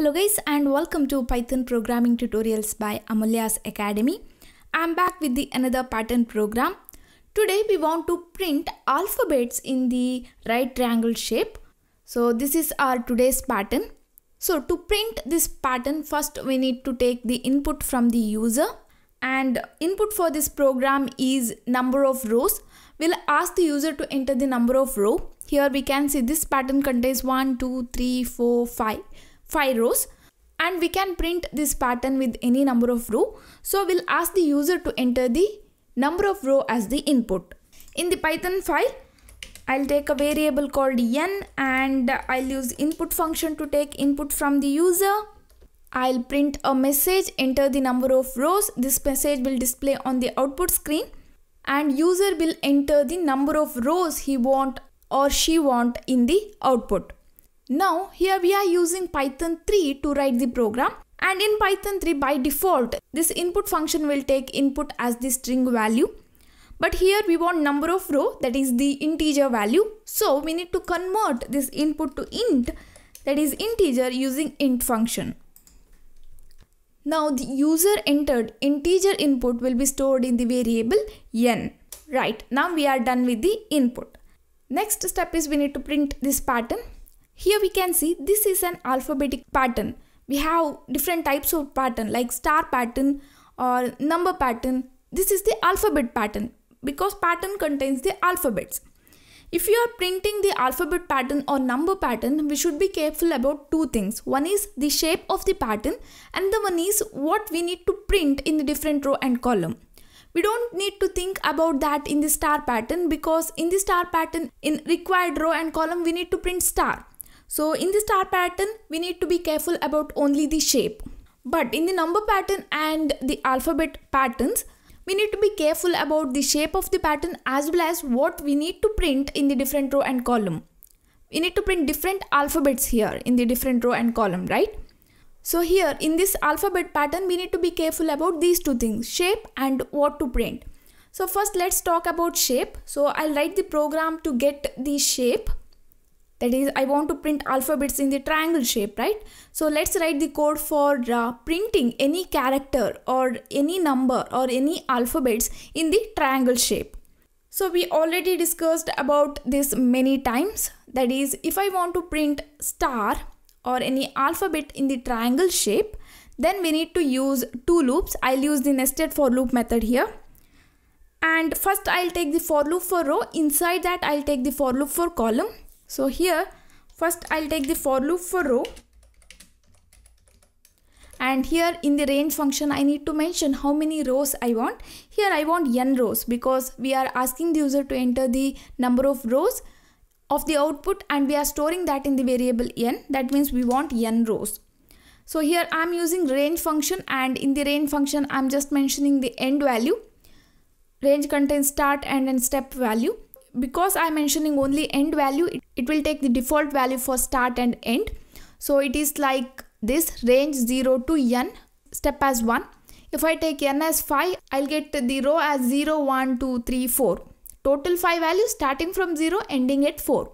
Hello guys and welcome to Python programming tutorials by Amulya's Academy. I'm back with the another pattern program. Today we want to print alphabets in the right triangle shape. So this is our today's pattern. So to print this pattern first we need to take the input from the user and input for this program is number of rows. We'll ask the user to enter the number of row. Here we can see this pattern contains 1, 2, 3, 4, 5. 5 rows and we can print this pattern with any number of row. So we'll ask the user to enter the number of row as the input. In the Python file, I'll take a variable called n and I'll use input function to take input from the user. I'll print a message, enter the number of rows. This message will display on the output screen and user will enter the number of rows he want or she want in the output. Now here we are using Python 3 to write the program and in Python 3 by default this input function will take input as the string value but here we want number of row that is the integer value so we need to convert this input to int that is integer using int function. Now the user entered integer input will be stored in the variable n. Right now we are done with the input. Next step is we need to print this pattern here we can see this is an alphabetic pattern. We have different types of pattern like star pattern or number pattern. This is the alphabet pattern because pattern contains the alphabets. If you are printing the alphabet pattern or number pattern, we should be careful about two things. One is the shape of the pattern and the one is what we need to print in the different row and column. We don't need to think about that in the star pattern because in the star pattern in required row and column we need to print star. So in the star pattern, we need to be careful about only the shape. But in the number pattern and the alphabet patterns, we need to be careful about the shape of the pattern as well as what we need to print in the different row and column. We need to print different alphabets here in the different row and column, right? So here in this alphabet pattern, we need to be careful about these two things, shape and what to print. So first let's talk about shape. So I'll write the program to get the shape that is I want to print alphabets in the triangle shape right so let's write the code for uh, printing any character or any number or any alphabets in the triangle shape so we already discussed about this many times that is if I want to print star or any alphabet in the triangle shape then we need to use two loops I'll use the nested for loop method here and first I'll take the for loop for row inside that I'll take the for loop for column so here first I'll take the for loop for row and here in the range function I need to mention how many rows I want. Here I want n rows because we are asking the user to enter the number of rows of the output and we are storing that in the variable n that means we want n rows. So here I'm using range function and in the range function I'm just mentioning the end value. Range contains start and end step value because I'm mentioning only end value, it, it will take the default value for start and end. So it is like this range 0 to n step as 1. If I take n as 5, I'll get the row as 0, 1, 2, 3, 4. Total 5 values starting from 0 ending at 4.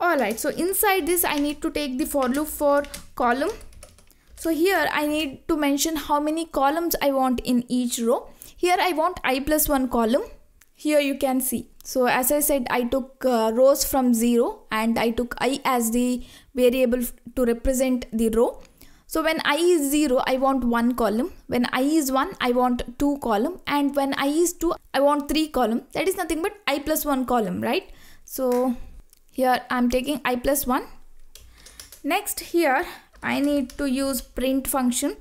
Alright, so inside this I need to take the for loop for column. So here I need to mention how many columns I want in each row. Here I want i plus 1 column. Here you can see. So as I said, I took uh, rows from 0 and I took i as the variable to represent the row. So when i is 0, I want 1 column. When i is 1, I want 2 column. And when i is 2, I want 3 column. That is nothing but i plus 1 column, right? So here I'm taking i plus 1. Next here, I need to use print function.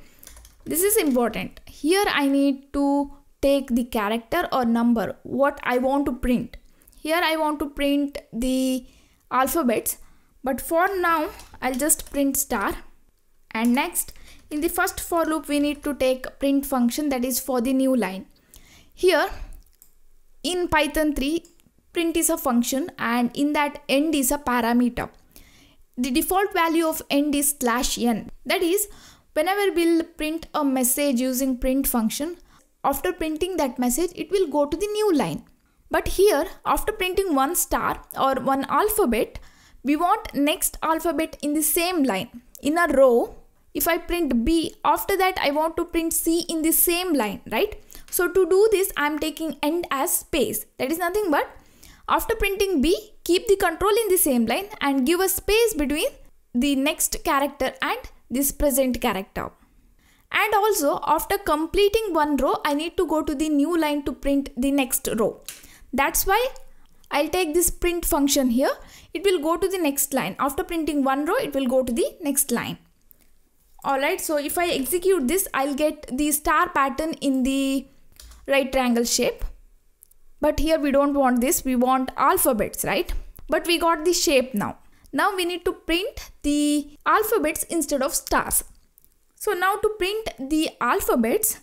This is important. Here I need to take the character or number what I want to print. Here I want to print the alphabets but for now I'll just print star and next in the first for loop we need to take print function that is for the new line. Here in Python 3 print is a function and in that end is a parameter. The default value of end is slash n that is whenever we'll print a message using print function after printing that message, it will go to the new line. But here, after printing one star or one alphabet, we want next alphabet in the same line. In a row, if I print B, after that I want to print C in the same line, right? So to do this, I am taking end as space. That is nothing but after printing B, keep the control in the same line and give a space between the next character and this present character and also after completing one row I need to go to the new line to print the next row. That's why I'll take this print function here. It will go to the next line. After printing one row, it will go to the next line. Alright, so if I execute this, I'll get the star pattern in the right triangle shape. But here we don't want this, we want alphabets, right? But we got the shape now. Now we need to print the alphabets instead of stars. So now to print the alphabets,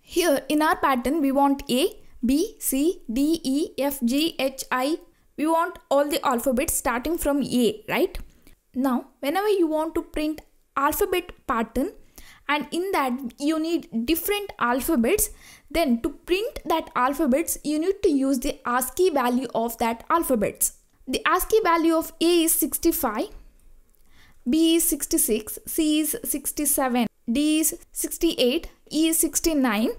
here in our pattern we want A, B, C, D, E, F, G, H, I. We want all the alphabets starting from A, right? Now whenever you want to print alphabet pattern and in that you need different alphabets then to print that alphabets you need to use the ASCII value of that alphabets. The ASCII value of A is 65, B is 66, C is 67 D is 68, E is 69.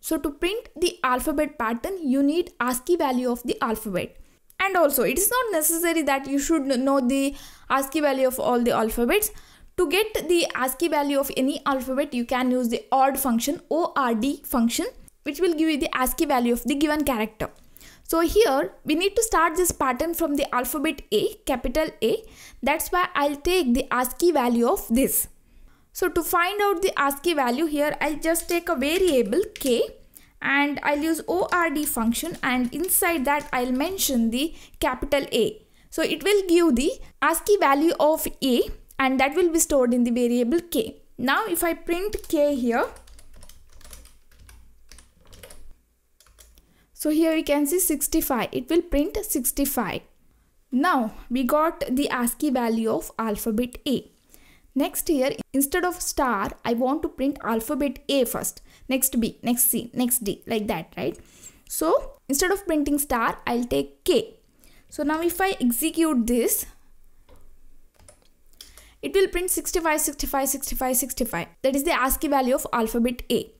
So to print the alphabet pattern, you need ASCII value of the alphabet. And also, it is not necessary that you should know the ASCII value of all the alphabets. To get the ASCII value of any alphabet, you can use the ORD function, ORD function, which will give you the ASCII value of the given character. So here we need to start this pattern from the alphabet A, capital A. That's why I'll take the ASCII value of this. So to find out the ASCII value here, I'll just take a variable k and I'll use ORD function and inside that I'll mention the capital A. So it will give the ASCII value of A and that will be stored in the variable k. Now if I print k here, so here we can see 65, it will print 65. Now we got the ASCII value of alphabet A. Next here, instead of star, I want to print alphabet A first, next B, next C, next D, like that, right? So instead of printing star, I'll take K. So now if I execute this, it will print 65, 65, 65, 65. That is the ASCII value of alphabet A.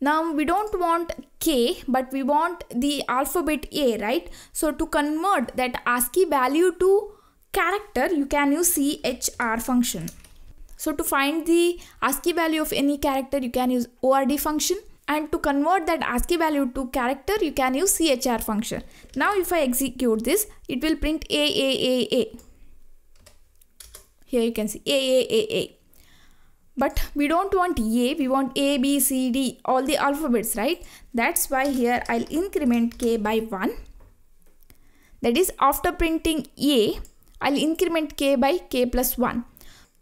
Now we don't want K, but we want the alphabet A, right? So to convert that ASCII value to character, you can use CHR function. So to find the ASCII value of any character, you can use ORD function. And to convert that ASCII value to character, you can use CHR function. Now if I execute this, it will print AAAA. Here you can see AAAA. But we don't want A, we want A, B, C, D, all the alphabets, right? That's why here I'll increment K by 1. That is after printing A, I'll increment K by K plus 1.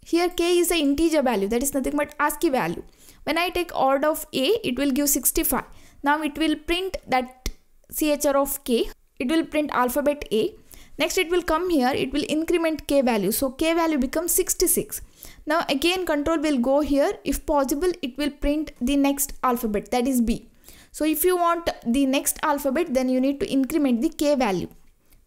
Here k is the integer value that is nothing but ASCII value. When I take odd of a it will give 65. Now it will print that chr of k. It will print alphabet a. Next it will come here it will increment k value. So k value becomes 66. Now again control will go here. If possible it will print the next alphabet that is b. So if you want the next alphabet then you need to increment the k value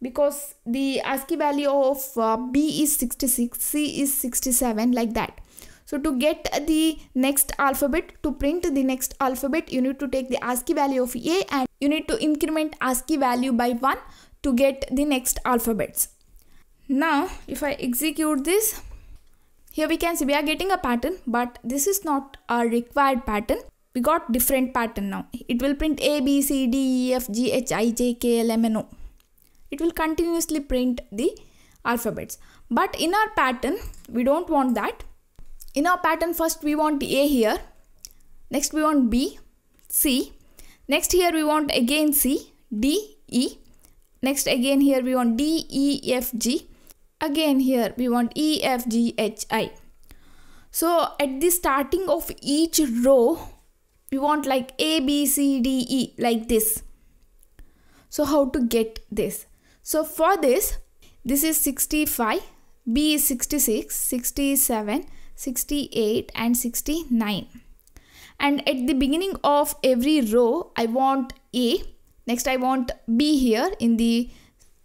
because the ASCII value of uh, B is 66, C is 67 like that. So to get the next alphabet, to print the next alphabet, you need to take the ASCII value of A and you need to increment ASCII value by 1 to get the next alphabets. Now if I execute this, here we can see we are getting a pattern but this is not a required pattern. We got different pattern now. It will print A, B, C, D, E, F, G, H, I, J, K, L, M, N, O it will continuously print the alphabets. But in our pattern, we don't want that. In our pattern, first we want A here. Next we want B, C. Next here we want again C, D, E. Next again here we want D, E, F, G. Again here we want E, F, G, H, I. So at the starting of each row, we want like A, B, C, D, E like this. So how to get this? So for this, this is 65, B is 66, 67, 68 and 69. And at the beginning of every row, I want A. Next, I want B here in the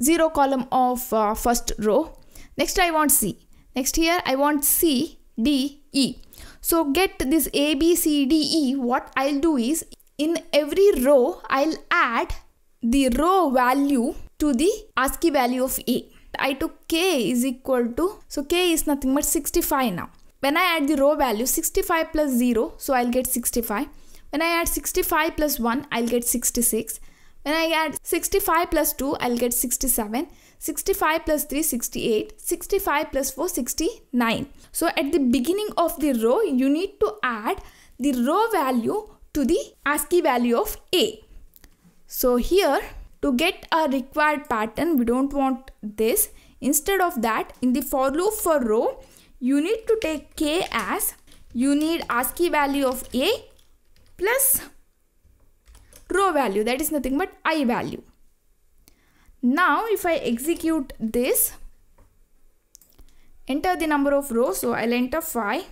0 column of uh, first row. Next, I want C. Next here, I want C, D, E. So get this A, B, C, D, E. What I'll do is in every row, I'll add the row value to the ASCII value of A. I took K is equal to, so K is nothing but 65 now. When I add the row value, 65 plus 0, so I'll get 65. When I add 65 plus 1, I'll get 66. When I add 65 plus 2, I'll get 67. 65 plus 3, 68. 65 plus 4, 69. So at the beginning of the row, you need to add the row value to the ASCII value of A. So here to get a required pattern, we don't want this. Instead of that, in the for loop for row, you need to take k as you need ASCII value of a plus row value that is nothing but i value. Now if I execute this, enter the number of rows, so I'll enter 5.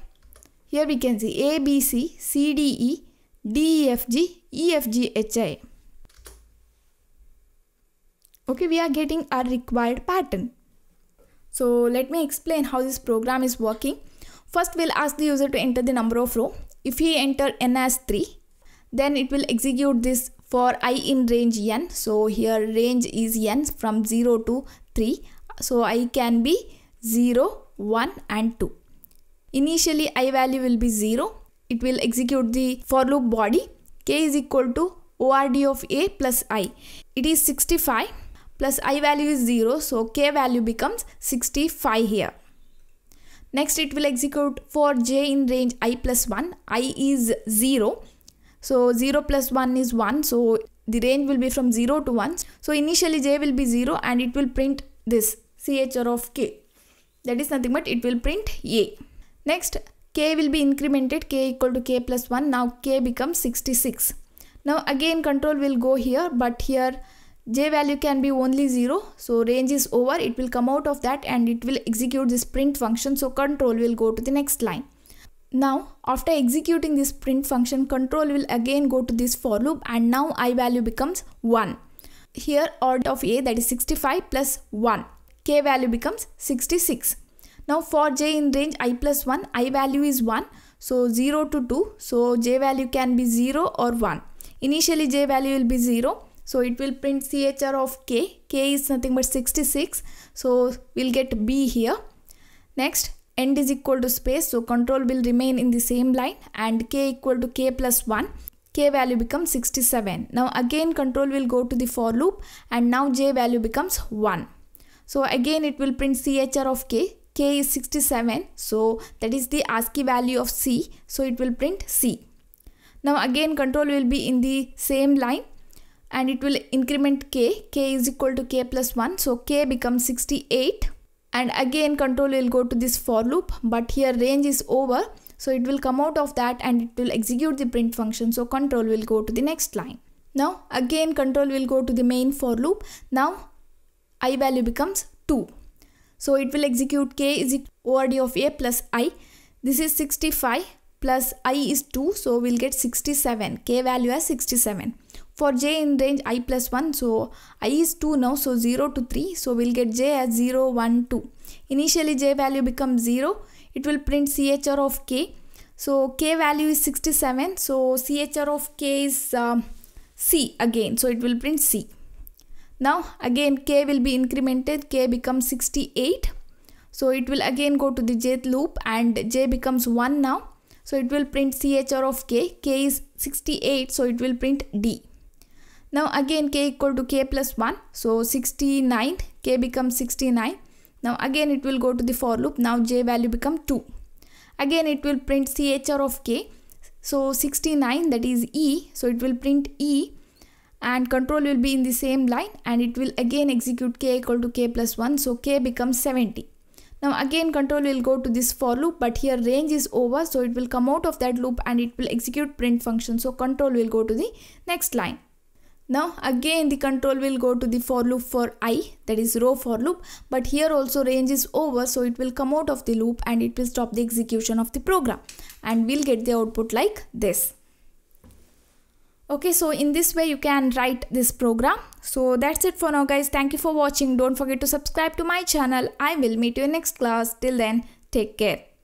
Here we can see A, B, C, C, D, E, D, E, F, G, E, F, G, H, I okay we are getting our required pattern so let me explain how this program is working first we'll ask the user to enter the number of row if he enter n as 3 then it will execute this for i in range n so here range is n from 0 to 3 so i can be 0 1 and 2 initially i value will be 0 it will execute the for loop body k is equal to ord of a plus i it is 65 plus i value is 0 so k value becomes 65 here. Next it will execute for j in range i plus 1 i is 0 so 0 plus 1 is 1 so the range will be from 0 to 1 so initially j will be 0 and it will print this chr of k that is nothing but it will print a. Next k will be incremented k equal to k plus 1 now k becomes 66. Now again control will go here but here j value can be only 0 so range is over it will come out of that and it will execute this print function so control will go to the next line now after executing this print function control will again go to this for loop and now i value becomes 1 here odd of a that is 65 plus 1 k value becomes 66 now for j in range i plus 1 i value is 1 so 0 to 2 so j value can be 0 or 1 initially j value will be 0 so it will print CHR of K. K is nothing but 66. So we'll get B here. Next end is equal to space. So control will remain in the same line and K equal to K plus 1. K value becomes 67. Now again control will go to the for loop and now J value becomes 1. So again it will print CHR of K. K is 67. So that is the ASCII value of C. So it will print C. Now again control will be in the same line and it will increment k k is equal to k plus 1 so k becomes 68 and again control will go to this for loop but here range is over so it will come out of that and it will execute the print function so control will go to the next line now again control will go to the main for loop now i value becomes 2 so it will execute k is ORD of a plus i this is 65 plus i is 2 so we'll get 67 k value as 67 for j in range i plus 1, so i is 2 now, so 0 to 3, so we'll get j as 0, 1, 2. Initially j value becomes 0, it will print chr of k. So k value is 67, so chr of k is um, c again, so it will print c. Now again k will be incremented, k becomes 68. So it will again go to the jth loop and j becomes 1 now. So it will print chr of k, k is 68 so it will print d. Now again k equal to k plus 1. So 69, k becomes 69. Now again it will go to the for loop. Now j value become 2. Again it will print chr of k. So 69 that is e. So it will print e and control will be in the same line and it will again execute k equal to k plus 1. So k becomes 70. Now again control will go to this for loop but here range is over so it will come out of that loop and it will execute print function so control will go to the next line. Now again the control will go to the for loop for i that is row for loop but here also range is over so it will come out of the loop and it will stop the execution of the program and we'll get the output like this. Okay so in this way you can write this program. So that's it for now guys. Thank you for watching. Don't forget to subscribe to my channel. I will meet you in next class. Till then take care.